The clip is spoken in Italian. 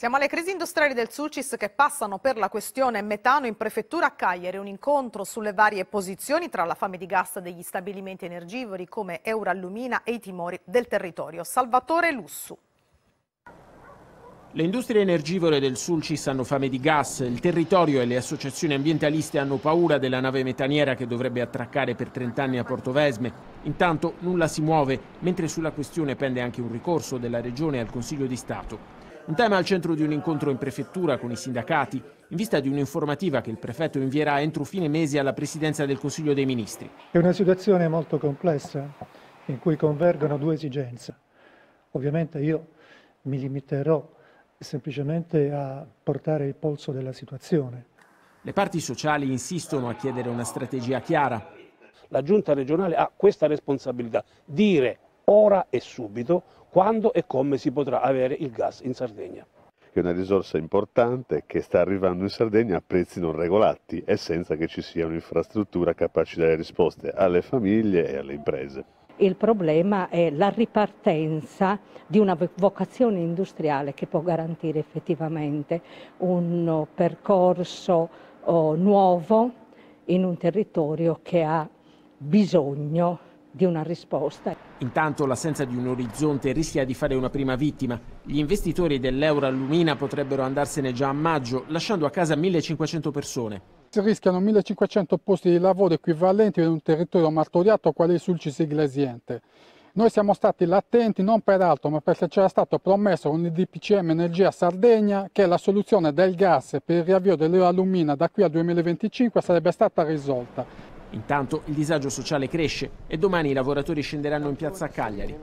Siamo alle crisi industriali del Sulcis che passano per la questione metano in prefettura a Cagliari, un incontro sulle varie posizioni tra la fame di gas degli stabilimenti energivori come Eurallumina e i timori del territorio. Salvatore Lussu. Le industrie energivore del Sulcis hanno fame di gas, il territorio e le associazioni ambientaliste hanno paura della nave metaniera che dovrebbe attraccare per 30 anni a Portovesme. Intanto nulla si muove, mentre sulla questione pende anche un ricorso della Regione al Consiglio di Stato. Un tema al centro di un incontro in prefettura con i sindacati, in vista di un'informativa che il prefetto invierà entro fine mese alla presidenza del Consiglio dei Ministri. È una situazione molto complessa in cui convergono due esigenze. Ovviamente io mi limiterò semplicemente a portare il polso della situazione. Le parti sociali insistono a chiedere una strategia chiara. La giunta regionale ha questa responsabilità, dire ora e subito quando e come si potrà avere il gas in Sardegna è una risorsa importante che sta arrivando in Sardegna a prezzi non regolati e senza che ci sia un'infrastruttura capace di dare risposte alle famiglie e alle imprese. Il problema è la ripartenza di una vocazione industriale che può garantire effettivamente un percorso oh, nuovo in un territorio che ha bisogno di di una risposta. Intanto l'assenza di un orizzonte rischia di fare una prima vittima. Gli investitori dell'Euro Allumina potrebbero andarsene già a maggio, lasciando a casa 1500 persone. Si rischiano 1500 posti di lavoro equivalenti in un territorio martoriato quale il Sulcis Iglesiente. Noi siamo stati l'attenti non per altro, ma perché c'era stato promesso con il DPCM Energia Sardegna che la soluzione del gas per il riavvio dell'Euro Allumina da qui al 2025 sarebbe stata risolta. Intanto il disagio sociale cresce e domani i lavoratori scenderanno in piazza a Cagliari.